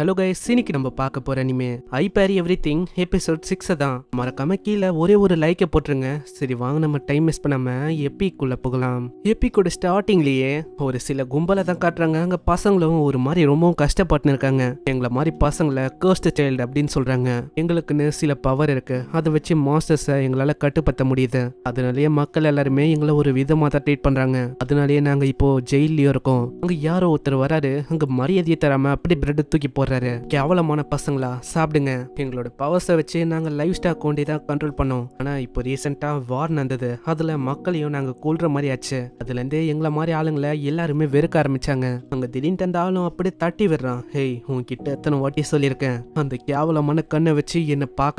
hello guys இன்னைக்கு நம்ம பார்க்க போற இனிமே ஐ பேரி எவ்ரி திங் எபிசோட் சிக்ஸை தான் மறக்காம கீழே ஒரே ஒரு லைக்கை போட்டுருங்க சரி வாங்க நம்ம டைம் மிஸ் பண்ணாம எப்பிக்குள்ள போகலாம் எப்பிக்கோட ஸ்டார்டிங்லயே ஒரு சில கும்பலை தான் காட்டுறாங்க அங்க பசங்களும் ஒரு மாதிரி ரொம்பவும் கஷ்டப்பட்டு இருக்காங்க எங்களை மாதிரி பசங்களை கேர்ஸ்ட் சைல்டு அப்படின்னு சொல்றாங்க எங்களுக்குன்னு சில பவர் இருக்கு அதை வச்சு மாஸ்டர்ஸை எங்களால கட்டுப்படுத்த முடியுது அதனாலேயே மக்கள் எல்லாருமே எங்களை ஒரு விதமாக தான் ட்ரீட் பண்றாங்க அதனாலயே நாங்க இப்போ ஜெயிலையும் இருக்கோம் அங்க யாரோ ஒருத்தர் வராரு அங்க மரியாதையை தராம அப்படி பிரெட் தூக்கி போற போடுறாரு கேவலமான பசங்களா சாப்பிடுங்க எங்களோட பவர்ஸை வச்சு நாங்க லைஃப் ஸ்டாக் கொண்டே தான் கண்ட்ரோல் பண்ணோம் ஆனா இப்போ ரீசெண்டா வார் நடந்தது அதுல மக்களையும் நாங்க கூல்ற மாதிரி ஆச்சு அதுல இருந்து எங்களை மாதிரி ஆளுங்களை எல்லாருமே வெறுக்க ஆரம்பிச்சாங்க அங்க திடீர்னு தந்தாலும் ஆளும் அப்படியே தட்டி விடுறான் ஹேய் உன்கிட்ட எத்தனை வாட்டி சொல்லியிருக்கேன் அந்த கேவலமான கண்ணை வச்சு என்ன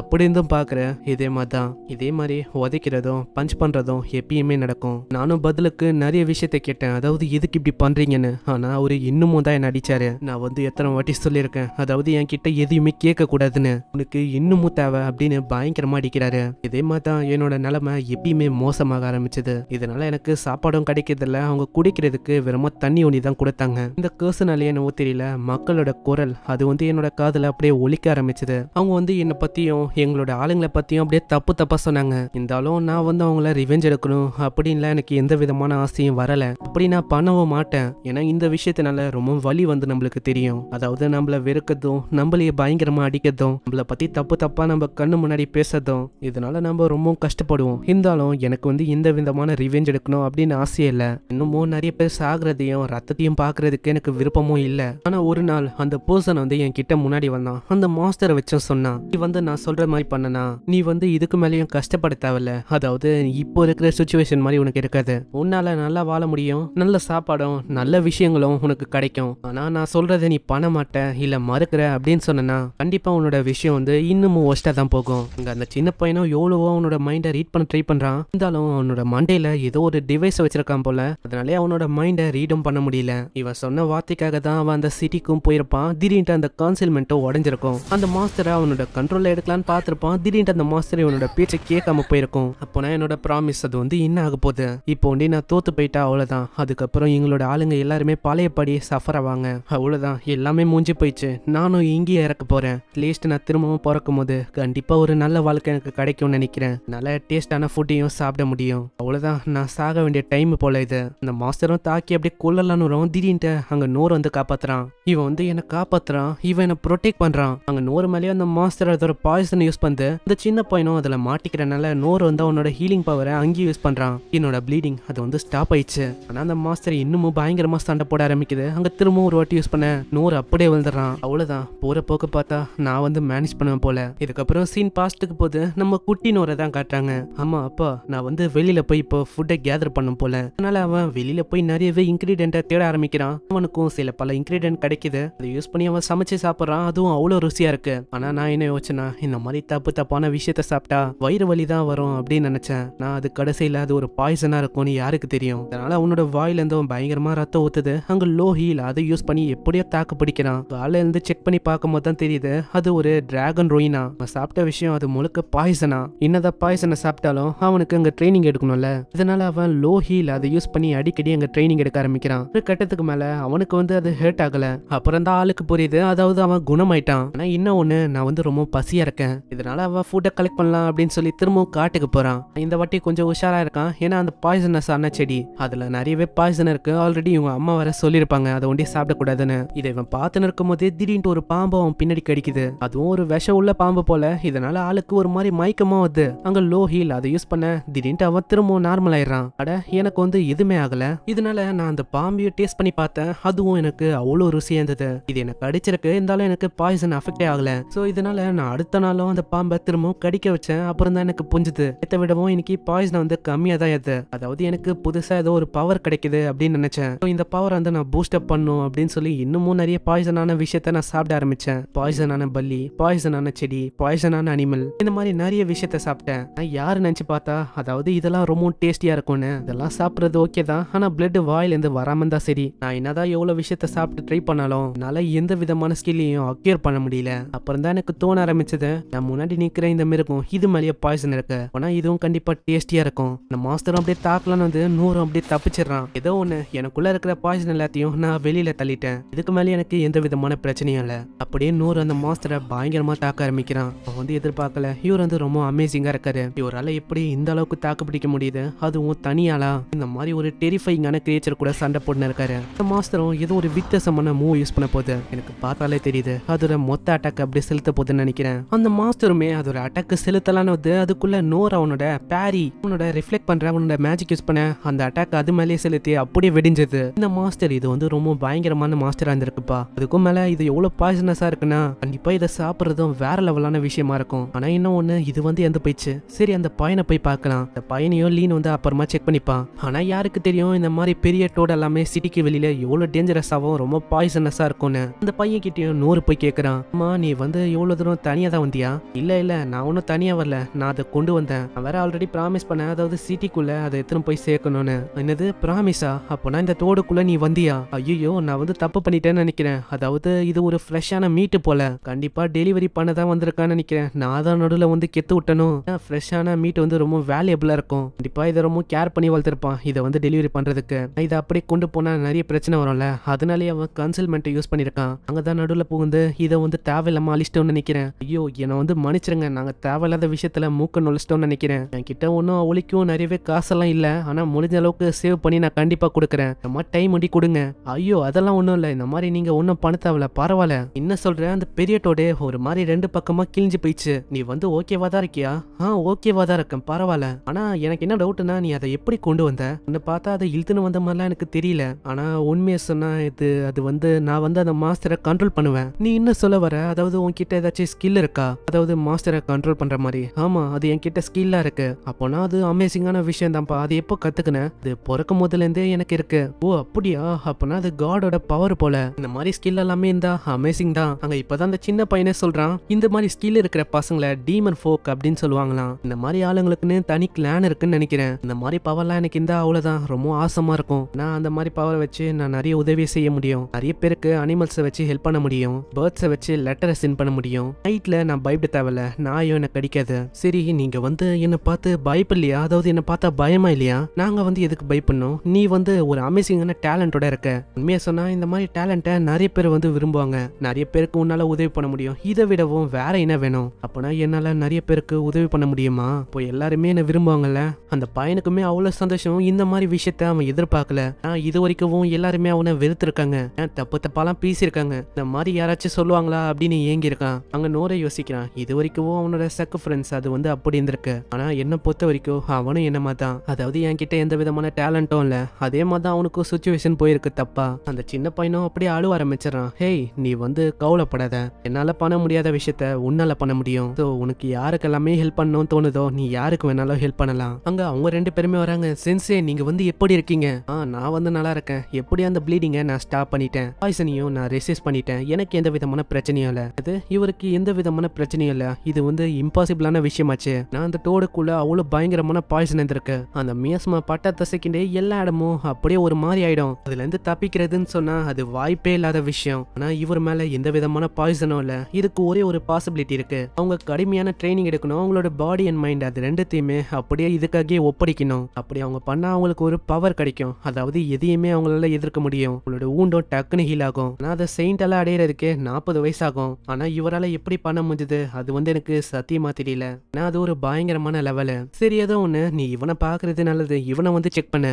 அப்படி இருந்தும் பாக்குற இதே மாதிரி தான் இதே மாதிரி உதைக்கிறதும் பஞ்ச் பண்றதும் எப்பயுமே நடக்கும் நானும் பதிலுக்கு நிறைய விஷயத்த கேட்டேன் அதாவது எதுக்கு இப்படி பண்றீங்கன்னு ஆனா அவரு இன்னமும் தான் என்ன அடிச்சாரு நான் வந்து எத்தனை வாட்டி சொல்லியிருக்கேன் அதாவது என் கிட்ட எதையுமே கேட்கக்கூடாதுன்னு உனக்கு இன்னமும் தேவை அப்படின்னு பயங்கரமா அடிக்கிறாரு இதே மாதிரி தான் என்னோட நிலைமை எப்பயுமே மோசமாக ஆரம்பிச்சது இதனால எனக்கு சாப்பாடும் கிடைக்கிறதில்ல அவங்க குடிக்கிறதுக்கு விரும்ப தண்ணி ஒண்ணி தான் கொடுத்தாங்க இந்த கேசுனாலேயே என்ன தெரியல மக்களோட குரல் அது வந்து என்னோட காதில் அப்படியே ஒழிக்க ஆரம்பிச்சது அவங்க வந்து என்னை பற்றியும் எங்களோட ஆளுங்களை பற்றியும் அப்படியே தப்பு தப்பாக சொன்னாங்க இருந்தாலும் நான் வந்து அவங்கள ரிவெஞ்ச் எடுக்கணும் அப்படின்லாம் எனக்கு எந்த விதமான ஆசையும் வரலை அப்படி நான் பண்ணவும் மாட்டேன் ஏன்னா இந்த விஷயத்தினால ரொம்ப வழி வந்து நம்மளுக்கு தெரியும் அதாவது அதாவது நம்மளை வெறுக்கதும் நம்மளையே பயங்கரமாக அடிக்கிறதும் நம்மளை பற்றி தப்பு தப்பாக நம்ம கண்ணு முன்னாடி பேசுறதும் இதனால நம்ம ரொம்ப கஷ்டப்படுவோம் இருந்தாலும் எனக்கு வந்து இந்த விதமான ரிவெஞ்ச் எடுக்கணும் அப்படின்னு ஆசையே இல்லை இன்னமும் நிறைய பேர் சாகிறதையும் ரத்தத்தையும் பார்க்கறதுக்கு எனக்கு விருப்பமும் இல்லை ஆனால் ஒரு நாள் அந்த பர்சன் வந்து என் கிட்ட முன்னாடி வந்தான் அந்த மாஸ்டரை வச்சும் சொன்னான் நீ வந்து நான் சொல்கிற மாதிரி பண்ணனா நீ வந்து இதுக்கு மேலேயும் கஷ்டப்பட தேவையில்ல அதாவது இப்போ இருக்கிற சுச்சுவேஷன் மாதிரி உனக்கு இருக்காது உன்னால் நல்லா வாழ முடியும் நல்ல சாப்பாடும் நல்ல விஷயங்களும் உனக்கு கிடைக்கும் ஆனால் நான் சொல்கிறத நீ பணம் மாட்டேன் இல்லை மறுக்கிற அப்படின்னு சொன்னேன்னா கண்டிப்பாக உன்னோட விஷயம் வந்து இன்னமும் ஒஸ்ட்டாக தான் போகும் அங்கே அந்த சின்ன பையனும் எவ்வளவோ அவனோட மைண்டை ரீட் பண்ண ட்ரை பண்ணுறான் இருந்தாலும் அவனோட மண்டையில் ஏதோ ஒரு டிவைஸ் வச்சிருக்கான் போல அதனாலே அவனோட மைண்டை ரீடும் பண்ண முடியல இவன் சொன்ன வார்த்தைக்காக தான் அவன் அந்த சிட்டிக்கும் போயிருப்பான் திடீர்னு அந்த கான்சில்மெண்ட்டும் உடஞ்சிருக்கும் அந்த மாஸ்டரை அவனோட கண்ட்ரோலில் எடுக்கலான்னு பார்த்துருப்பான் திடீர்னு அந்த மாஸ்டர் இவனோட பேச்சை கேட்காம போயிருக்கும் அப்போ என்னோட ப்ராமிஸ் அது வந்து என்ன ஆக போகுது இப்போ ஒண்டி நான் தோத்து போயிட்டா அவ்வளோதான் அதுக்கப்புறம் எங்களோட ஆளுங்க எல்லாருமே பழையபடி சஃபர் ஆவாங்க அவ்வளோதான் எல்லாம் எல்லாமே மூஞ்சி போயிடுச்சு நானும் இங்கேயே இறக்க போகிறேன் லீஸ்ட் நான் திரும்பவும் பிறக்கும் போது கண்டிப்பாக ஒரு நல்ல வாழ்க்கை எனக்கு கிடைக்கும்னு நினைக்கிறேன் நல்ல டேஸ்டான ஃபுட்டையும் சாப்பிட முடியும் அவ்வளோதான் நான் சாக வேண்டிய டைம் போல இது அந்த மாஸ்டரும் தாக்கி அப்படியே கொள்ளலான்னு வரும் திடீர்னுட்டு அங்கே நூறு வந்து காப்பாத்துறான் இவன் வந்து என்னை காப்பாத்துறான் இவன் என்னை ப்ரொடெக்ட் பண்ணுறான் அங்கே நோர் மேலேயே அந்த மாஸ்டர் அதோட பாய்சன் யூஸ் பண்ணு இந்த சின்ன பையனும் அதில் மாட்டிக்கிறனால நோர் வந்து அவனோட ஹீலிங் பவரை அங்கேயும் யூஸ் பண்ணுறான் என்னோட ப்ளீடிங் அது வந்து ஸ்டாப் ஆயிடுச்சு ஆனால் அந்த மாஸ்டர் இன்னமும் பயங்கரமாக சண்டை போட ஆரம்பிக்குது அங்கே திரும்பவும் ஒரு வாட்டி யூஸ் பண்ண நூறு அப்படியே விழுந்துறான் அவ்வளவுதான் போற போக்க பார்த்தா நான் வந்து மேனேஜ் பண்ணுவேன் போல இதுக்கப்புறம் சீன் பாஸ்ட்டுக்கு போது நம்ம குட்டினோரை தான் காட்டுறாங்க ஆமா அப்பா நான் வந்து வெளியில போய் இப்போ ஃபுட்டை கேதர் பண்ணும் போல அதனால அவன் வெளியில போய் நிறையவே இன்க்ரீடியண்ட்டை தேட ஆரம்பிக்கிறான் அவனுக்கும் சில பல இன்கிரீடியன்ட் கிடைக்குது அதை யூஸ் பண்ணி அவன் சமைச்சு சாப்பிட்றான் அதுவும் அவ்வளோ ருசியாக இருக்கு ஆனால் நான் என்ன யோசனை இந்த மாதிரி தப்பு தப்பான விஷயத்த சாப்பிட்டா வயிறு வலி தான் வரும் அப்படின்னு நினச்சேன் நான் அது கடைசியில் அது ஒரு பாய்சனாக இருக்கும்னு யாருக்கு தெரியும் அதனால் அவனோட வாயிலேருந்து பயங்கரமாக ரத்தம் ஊத்துது அங்கே லோ ஹீல் அதை யூஸ் பண்ணி எப்படியோ தாக்கு பிடிக்க நினைக்கிறான் காலையில இருந்து செக் பண்ணி பார்க்கும்போது தான் தெரியுது அது ஒரு டிராகன் ரோயினா அவன் சாப்பிட்ட விஷயம் அது முழுக்க பாய்சனா என்னதான் பாய்சனை சாப்பிட்டாலும் அவனுக்கு அங்க ட்ரைனிங் எடுக்கணும்ல இதனால அவன் லோ ஹீல் அதை யூஸ் பண்ணி அடிக்கடி அங்க ட்ரைனிங் எடுக்க ஆரம்பிக்கிறான் ஒரு கட்டத்துக்கு மேல அவனுக்கு வந்து அது ஹர்ட் ஆகல அப்புறம் தான் ஆளுக்கு புரியுது அதாவது அவன் குணமாயிட்டான் ஆனா இன்னும் ஒண்ணு நான் வந்து ரொம்ப பசியா இருக்கேன் இதனால அவன் ஃபுட்டை கலெக்ட் பண்ணலாம் அப்படின்னு சொல்லி திரும்பவும் காட்டுக்கு போறான் இந்த வாட்டி கொஞ்சம் உஷாரா இருக்கான் ஏன்னா அந்த பாய்சனஸ் ஆன செடி அதுல நிறையவே பாய்சன் இருக்கு ஆல்ரெடி இவங்க அம்மா வர சொல்லியிருப்பாங்க அதை ஒண்டிய சாப்பிடக்கூடாதுன்னு இதை இவன் பா பார்த்துன்னு இருக்கும் போதே திடீர்னு ஒரு பாம்பு அவன் பின்னாடி கிடைக்குது அதுவும் ஒரு விஷம் உள்ள பாம்பு போல இதனால ஆளுக்கு ஒரு மாதிரி மயக்கமா வருது அங்க லோ ஹீல் அதை யூஸ் பண்ண திடீர்னு அவன் திரும்பவும் நார்மல் ஆயிடுறான் அட எனக்கு வந்து எதுவுமே ஆகல இதனால நான் அந்த பாம்பையும் டேஸ்ட் பண்ணி பார்த்தேன் அதுவும் எனக்கு அவ்வளோ ருசியா இருந்தது இது எனக்கு அடிச்சிருக்கு இருந்தாலும் எனக்கு பாய்சன் அஃபெக்டே ஆகல ஸோ இதனால நான் அடுத்த நாளும் அந்த பாம்பை திரும்பவும் கடிக்க வச்சேன் அப்புறம் தான் எனக்கு புஞ்சுது எத்த விடவும் இன்னைக்கு பாய்சன் வந்து கம்மியாக தான் இது அதாவது எனக்கு புதுசாக ஏதோ ஒரு பவர் கிடைக்குது அப்படின்னு நினைச்சேன் இந்த பவர் வந்து நான் பூஸ்ட் அப் பண்ணும் அப்படின்னு சொல்லி இன்னமும் நிறைய பாய் பாய்சனான விஷயத்த நான் சாப்பிட ஆரம்பிச்சேன் பாய்சனான பல்லி பாய்சனான செடி பாய்சனான அனிமல் இந்த மாதிரி நிறைய விஷயத்த சாப்பிட்டேன் நான் யார் நினைச்சு பார்த்தா அதாவது இதெல்லாம் ரொம்ப டேஸ்டியா இருக்கும்னு இதெல்லாம் சாப்பிட்றது ஓகே தான் ஆனா பிளட் வாயிலிருந்து வராம தான் சரி நான் என்னதான் எவ்வளவு விஷயத்த சாப்பிட்டு ட்ரை பண்ணாலும் என்னால எந்த விதமான ஸ்கில்லையும் அக்யூர் பண்ண முடியல அப்புறம் தான் எனக்கு தோண ஆரம்பிச்சது நான் முன்னாடி நிக்கிற இந்த மிருகம் இது மேலேயே பாய்சன் இருக்கு ஆனா இதுவும் கண்டிப்பா டேஸ்டியா இருக்கும் இந்த மாஸ்டரும் அப்படியே தாக்கலாம்னு வந்து நூறும் அப்படியே தப்பிச்சிடறான் ஏதோ ஒண்ணு எனக்குள்ள இருக்கிற பாய்சன் எல்லாத்தையும் நான் வெளியில தள்ளிட்டேன் இதுக்கு மேலே எனக்கு எந்த விதமான பிரச்சனையும் இல்லை அப்படியே நூறு அந்த மாஸ்டரை பயங்கரமாக தாக்க ஆரம்பிக்கிறான் அவன் வந்து எதிர்பார்க்கல இவர் வந்து ரொம்ப அமேசிங்காக இருக்காரு இவரால் எப்படி இந்த அளவுக்கு தாக்கு பிடிக்க முடியுது அதுவும் தனியாளா இந்த மாதிரி ஒரு டெரிஃபைங்கான கிரியேச்சர் கூட சண்டை போட்டு இருக்காரு இந்த மாஸ்டரும் ஏதோ ஒரு வித்தியாசமான மூவ் யூஸ் பண்ண போகுது எனக்கு பார்த்தாலே தெரியுது அதோட மொத்த அட்டாக் அப்படி செலுத்த போகுதுன்னு நினைக்கிறேன் அந்த மாஸ்டருமே அதோட அட்டாக்கு செலுத்தலான்னு வந்து அதுக்குள்ள நோர் அவனோட பேரி அவனோட ரிஃப்ளெக்ட் பண்ற அவனோட மேஜிக் யூஸ் பண்ண அந்த அட்டாக் அது மேலேயே செலுத்தி அப்படியே வெடிஞ்சது இந்த மாஸ்டர் இது வந்து ரொம்ப பயங்கரமான மாஸ்டரா இருந்திருக்குப்பா அதுக்கும் மேலே இது எவ்வளோ பாய்சனஸா இருக்குன்னா கண்டிப்பாக இதை சாப்பிட்றதும் வேற லெவலான விஷயமா இருக்கும் ஆனால் இன்னும் ஒன்று இது வந்து எந்த போயிடுச்சு சரி அந்த பையனை போய் பார்க்கலாம் இந்த பையனையும் லீன் வந்து அப்புறமா செக் பண்ணிப்பான் ஆனால் யாருக்கு தெரியும் இந்த மாதிரி பெரிய டோட் எல்லாமே சிட்டிக்கு வெளியில் எவ்வளோ டேஞ்சரஸாகவும் ரொம்ப பாய்சனஸா இருக்கும்னு அந்த பையன் கிட்டேயும் நூறு போய் கேட்குறான் அம்மா நீ வந்து எவ்வளவு தூரம் தனியாக தான் வந்தியா இல்லை இல்லை நான் ஒன்றும் தனியாக வரல நான் அதை கொண்டு வந்தேன் நான் வேற ஆல்ரெடி ப்ராமிஸ் பண்ணேன் அதாவது சிட்டிக்குள்ளே அதை எடுத்துன்னு போய் சேர்க்கணும்னு என்னது ப்ராமிஸா அப்போனா இந்த தோடுக்குள்ள நீ வந்தியா ஐயோ நான் வந்து தப்பு பண்ணிட்டேன்னு நினைக்கிறேன் அதாவது இது ஒரு ஃப்ரெஷ்ஷான மீட்டு போல கண்டிப்பாக டெலிவரி பண்ண தான் வந்திருக்கான்னு நினைக்கிறேன் நான் தான் நடுவில் வந்து கெத்து விட்டணும் ஃப்ரெஷ்ஷான மீட் வந்து ரொம்ப வேல்யூபிளாக இருக்கும் கண்டிப்பாக இதை ரொம்ப கேர் பண்ணி வளர்த்துருப்பான் இதை வந்து டெலிவரி பண்ணுறதுக்கு இதை அப்படியே கொண்டு போனால் நிறைய பிரச்சனை வரும்ல அதனாலே அவன் கன்சல்மெண்ட்டை யூஸ் பண்ணியிருக்கான் அங்கே தான் நடுவில் புகுந்து இதை வந்து தேவையில்லாமல் அழிச்சிட்டோம்னு நினைக்கிறேன் ஐயோ என்னை வந்து மன்னிச்சிருங்க நாங்கள் தேவையில்லாத விஷயத்தில் மூக்க நுழைச்சிட்டோம்னு நினைக்கிறேன் என்கிட்ட ஒன்றும் அவளிக்கும் நிறையவே காசெல்லாம் இல்லை ஆனால் முடிஞ்ச அளவுக்கு சேவ் பண்ணி நான் கண்டிப்பாக கொடுக்குறேன் நம்ம டைம் ஒண்டி கொடுங்க ஐயோ அதெல்லாம் ஒன்றும் இல்லை இந்த மாதிரி நீங்கள் ஒன்றும் ஒன்றும் பண்ண தேவையில்ல பரவாயில்ல என்ன சொல்கிறேன் அந்த பெரிய டோடே ஒரு மாதிரி ரெண்டு பக்கமாக கிழிஞ்சு போயிடுச்சு நீ வந்து ஓகேவா தான் இருக்கியா ஆ ஓகேவா தான் இருக்கேன் பரவாயில்ல ஆனால் எனக்கு என்ன டவுட்னா நீ அதை எப்படி கொண்டு வந்த உன்னை பார்த்தா அதை இழுத்துன்னு வந்த மாதிரிலாம் எனக்கு தெரியல ஆனால் உண்மையை சொன்னால் இது அது வந்து நான் வந்து அந்த மாஸ்டரை கண்ட்ரோல் பண்ணுவேன் நீ என்ன சொல்ல வர அதாவது உன்கிட்ட ஏதாச்சும் ஸ்கில் இருக்கா அதாவது மாஸ்டரை கண்ட்ரோல் பண்ணுற மாதிரி ஆமாம் அது என்கிட்ட ஸ்கில்லா இருக்கு அப்போனா அது அமேசிங்கான விஷயம் தான்ப்பா அது எப்போ கற்றுக்கினேன் அது பிறக்கும் போதுலேருந்தே எனக்கு இருக்கு ஓ அப்படியா அப்போனா அது காடோட பவர் போல இந்த மாதிரி ஸ்கில் எல்லாமே இருந்தா அமேசிங் தான் அங்க இப்பதான் அந்த சின்ன பையனே சொல்றான் இந்த மாதிரி ஸ்கில் இருக்கிற பசங்களை டீமன் ஃபோக் அப்படின்னு சொல்லுவாங்களாம் இந்த மாதிரி ஆளுங்களுக்குன்னு தனி கிளான் இருக்குன்னு நினைக்கிறேன் இந்த மாதிரி பவர் எல்லாம் எனக்கு இருந்தா அவ்வளவுதான் ரொம்ப ஆசமா இருக்கும் நான் அந்த மாதிரி பவரை வச்சு நான் நிறைய உதவி செய்ய முடியும் நிறைய பேருக்கு அனிமல்ஸை வச்சு ஹெல்ப் பண்ண முடியும் பேர்ட்ஸை வச்சு லெட்டரை சென்ட் பண்ண முடியும் நைட்ல நான் பயப்பட தேவையில்ல நாயும் என்ன கடிக்காது சரி நீங்க வந்து என்ன பார்த்து இல்லையா அதாவது என்ன பார்த்தா பயமா இல்லையா நாங்க வந்து எதுக்கு பயப்படணும் நீ வந்து ஒரு அமேசிங்கான டேலண்டோட இருக்க உண்மையா சொன்னா இந்த மாதிரி டேலண்ட்டை நிறைய நிறைய பேர் வந்து விரும்புவாங்க நிறைய பேருக்கு உன்னால உதவி பண்ண முடியும் இதை விடவும் வேற என்ன வேணும் அப்பனா என்னால நிறைய பேருக்கு உதவி பண்ண முடியுமா இப்போ எல்லாருமே என்ன விரும்புவாங்கல்ல அந்த பையனுக்குமே அவ்வளவு சந்தோஷம் இந்த மாதிரி விஷயத்த அவன் எதிர்பார்க்கல ஆனா இது வரைக்கும் எல்லாருமே அவனை வெறுத்திருக்காங்க தப்பு தப்பாலாம் பேசியிருக்காங்க இந்த மாதிரி யாராச்சும் சொல்லுவாங்களா அப்படின்னு ஏங்கியிருக்கான் அங்க நோரை யோசிக்கிறான் இது வரைக்கும் அவனோட சக்கு ஃப்ரெண்ட்ஸ் அது வந்து அப்படி இருந்திருக்கு ஆனா என்ன பொறுத்த வரைக்கும் அவனும் என்னமா தான் அதாவது என்கிட்ட எந்த விதமான டேலண்ட்டும் இல்ல அதே மாதிரி அவனுக்கும் சுச்சுவேஷன் போயிருக்கு தப்பா அந்த சின்ன பையனும் அப்படியே அழுவ ஆரம்பிச்சு ஆரம்பிச்சிடறான் ஹேய் நீ வந்து கவலைப்படாத என்னால பண்ண முடியாத விஷயத்த உன்னால பண்ண முடியும் ஸோ உனக்கு யாருக்கெல்லாமே ஹெல்ப் பண்ணணும்னு தோணுதோ நீ யாருக்கு வேணாலும் ஹெல்ப் பண்ணலாம் அங்க அவங்க ரெண்டு பேருமே வராங்க சென்சே நீங்க வந்து எப்படி இருக்கீங்க ஆ நான் வந்து நல்லா இருக்கேன் எப்படி அந்த ப்ளீடிங்கை நான் ஸ்டாப் பண்ணிட்டேன் பாய்சனையும் நான் ரெசிஸ் பண்ணிட்டேன் எனக்கு எந்த விதமான பிரச்சனையும் இல்லை அது இவருக்கு எந்த விதமான பிரச்சனையும் இல்லை இது வந்து இம்பாசிபிளான விஷயமாச்சு நான் அந்த டோடுக்குள்ள அவ்வளோ பயங்கரமான பாய்சன் இருந்திருக்கு அந்த மியாஸ்மா பட்ட தசைக்கிண்டே எல்லா இடமும் அப்படியே ஒரு மாதிரி ஆயிடும் அதுல இருந்து தப்பிக்கிறதுன்னு சொன்னா அது வாய்ப்பே இல்லாத விஷயம் ஆனா இவர் மேல எந்த விதமான பாய்சனும் இல்ல இதுக்கு ஒரே ஒரு பாசிபிலிட்டி இருக்கு அவங்க கடுமையான ட்ரைனிங் எடுக்கணும் அவங்களோட பாடி அண்ட் மைண்ட் அது ரெண்டுத்தையுமே அப்படியே இதுக்காகவே ஒப்படைக்கணும் அப்படி அவங்க பண்ணா அவங்களுக்கு ஒரு பவர் கிடைக்கும் அதாவது எதையுமே அவங்களால எதிர்க்க முடியும் அவங்களோட ஊண்டும் டக்குன்னு ஹீல் ஆகும் ஆனா அதை செயின்டெல்லாம் அடையிறதுக்கு நாற்பது வயசாகும் ஆனா இவரால் எப்படி பண்ண முடிஞ்சது அது வந்து எனக்கு சத்தியமா தெரியல ஆனா அது ஒரு பயங்கரமான லெவலு சரி ஏதோ ஒண்ணு நீ இவனை பாக்குறது நல்லது இவனை வந்து செக் பண்ண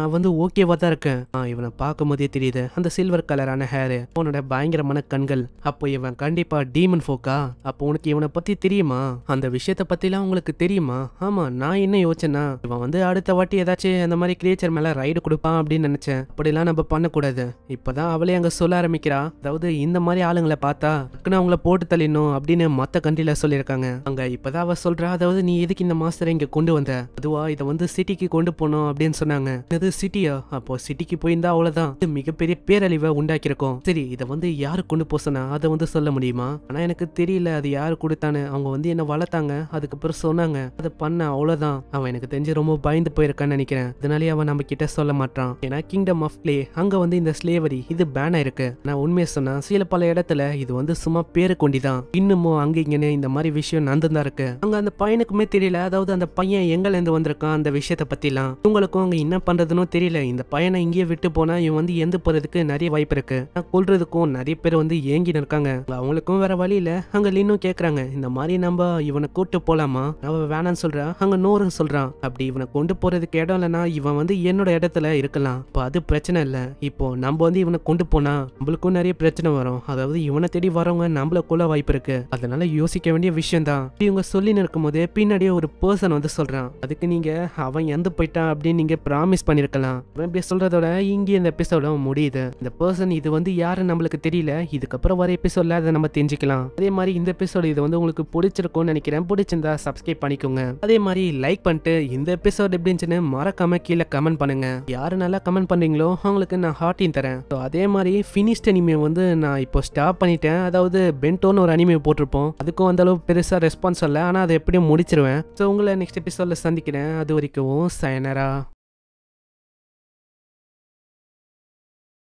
நான் வந்து ஓகேவா தான் இருக்கேன் இவனை பார்க்கும் போதே தெரியுது அந்த சில்வர் கலரான ஹேரு உன்னோட பயங்கரமான கண்கள் அப்போ இவன் கண்டிப்பா டீமன் ஃபோக்கா அப்போ உனக்கு இவனை பத்தி தெரியுமா அந்த விஷயத்த பத்திலாம் உங்களுக்கு தெரியுமா ஆமா நான் என்ன யோசனா இவன் வந்து அடுத்த வாட்டி ஏதாச்சும் அந்த மாதிரி கிரியேச்சர் மேல ரைடு கொடுப்பான் அப்படின்னு நினைச்சேன் அப்படிலாம் நம்ம பண்ணக்கூடாது இப்பதான் அவளே அங்க சொல்ல ஆரம்பிக்கிறா அதாவது இந்த மாதிரி ஆளுங்களை பார்த்தா டக்குன்னு அவங்கள போட்டு தள்ளிடணும் அப்படின்னு மத்த கண்ட்ரில சொல்லியிருக்காங்க அங்க இப்பதான் அவ சொல்றா அதாவது நீ எதுக்கு இந்த மாஸ்டரை இங்க கொண்டு வந்த அதுவா இதை வந்து சிட்டிக்கு கொண்டு போனோம் அப்படின்னு சொன்னாங்க இது சிட்டியா அப்போ சிட்டிக்கு போயிருந்தா அவ்வளவுதான் மிகப்பெரிய பேரழிவை உண்டாக்கிருக்கும் சரி இதை வந்து யாரு கொண்டு போசனா அதை வந்து சொல்ல முடியுமா ஆனால் எனக்கு தெரியல அது யாரு கொடுத்தானு அவங்க வந்து என்ன வளர்த்தாங்க அதுக்கப்புறம் சொன்னாங்க அதை பண்ண அவ்வளோதான் அவன் எனக்கு தெரிஞ்சு ரொம்ப பயந்து போயிருக்கான்னு நினைக்கிறேன் இதனாலே அவன் நம்ம கிட்ட சொல்ல மாட்டான் ஏன்னா கிங்டம் ஆஃப் பிளே அங்கே வந்து இந்த ஸ்லேவரி இது பேன் ஆயிருக்கு நான் உண்மையை சொன்னா சில பல இடத்துல இது வந்து சும்மா பேரு கொண்டிதான் இன்னமும் அங்கே இங்கன்னு இந்த மாதிரி விஷயம் நடந்துதான் இருக்கு அங்க அந்த பையனுக்குமே தெரியல அதாவது அந்த பையன் எங்கலேருந்து வந்திருக்கான் அந்த விஷயத்த பத்திலாம் உங்களுக்கும் அங்க என்ன பண்றதுன்னு தெரியல இந்த பையனை இங்கேயே விட்டு போனா இவன் வந்து எந்த போறதுக்கு நிறைய வாய்ப்பு இருக்கு கொள்றதுக்கும் நிறைய பேர் வந்து ஏங்கின்னு இருக்காங்க அவங்களுக்கும் வேற இல்ல அங்க லின்னும் கேக்குறாங்க இந்த மாதிரி நம்ம இவனை கூட்டு போலாமா நம்ம வேணாம்னு சொல்றான் அங்க நூறு சொல்றான் அப்படி இவனை கொண்டு போறதுக்கு இடம் இல்லைன்னா இவன் வந்து என்னோட இடத்துல இருக்கலாம் இப்போ அது பிரச்சனை இல்லை இப்போ நம்ம வந்து இவனை கொண்டு போனா நம்மளுக்கும் நிறைய பிரச்சனை வரும் அதாவது இவனை தேடி வரவங்க நம்மள கொள்ள வாய்ப்பு இருக்கு அதனால யோசிக்க வேண்டிய விஷயம் தான் இவங்க சொல்லின்னு நிற்கும் போதே பின்னாடியே ஒரு பர்சன் வந்து சொல்றான் அதுக்கு நீங்க அவன் எந்து போயிட்டான் அப்படின்னு நீங்க ப்ராமிஸ் பண்ணிருக்கலாம் அவன் இப்படி சொல்றதோட இங்கே இந்த எபிசோட முடியுது இந்த பர்சன் இது வந்து யார் யாருன்னு நம்மளுக்கு தெரியல இதுக்கப்புறம் வர எபிசோடில் அதை நம்ம தெரிஞ்சுக்கலாம் அதே மாதிரி இந்த எபிசோடு இது வந்து உங்களுக்கு பிடிச்சிருக்கும்னு நினைக்கிறேன் பிடிச்சிருந்தா சப்ஸ்கிரைப் பண்ணிக்கோங்க அதே மாதிரி லைக் பண்ணிட்டு இந்த எபிசோட் எப்படி இருந்துச்சுன்னு மறக்காம கீழே கமெண்ட் பண்ணுங்க யாரு நல்லா கமெண்ட் பண்ணுறீங்களோ அவங்களுக்கு நான் ஹார்ட்டின் தரேன் ஸோ அதே மாதிரி ஃபினிஷ்ட் அனிமே வந்து நான் இப்போ ஸ்டாப் பண்ணிட்டேன் அதாவது பென்டோன்னு ஒரு அனிமே போட்டிருப்போம் அதுக்கும் அந்தளவு பெருசாக ரெஸ்பான்ஸ் இல்லை ஆனால் அதை எப்படியும் முடிச்சிருவேன் ஸோ உங்களை நெக்ஸ்ட் எபிசோடில் சந்திக்கிறேன் அது வரைக்கும் சயனரா